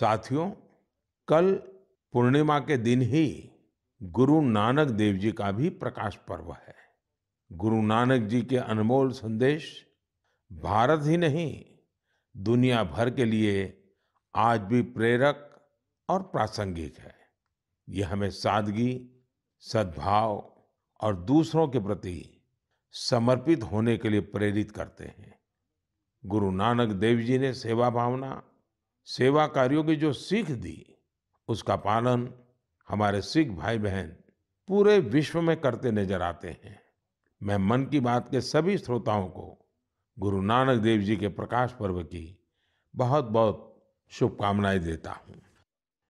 साथियों कल पूर्णिमा के दिन ही गुरु नानक देव जी का भी प्रकाश पर्व है गुरु नानक जी के अनमोल संदेश भारत ही नहीं दुनिया भर के लिए आज भी प्रेरक और प्रासंगिक है यह हमें सादगी सद्भाव और दूसरों के प्रति समर्पित होने के लिए प्रेरित करते हैं गुरु नानक देव जी ने सेवा भावना सेवा कार्यों की जो सीख दी उसका पालन हमारे सिख भाई बहन पूरे विश्व में करते नजर आते हैं मैं मन की बात के सभी श्रोताओं को गुरु नानक देव जी के प्रकाश पर्व की बहुत बहुत शुभकामनाएं देता हूँ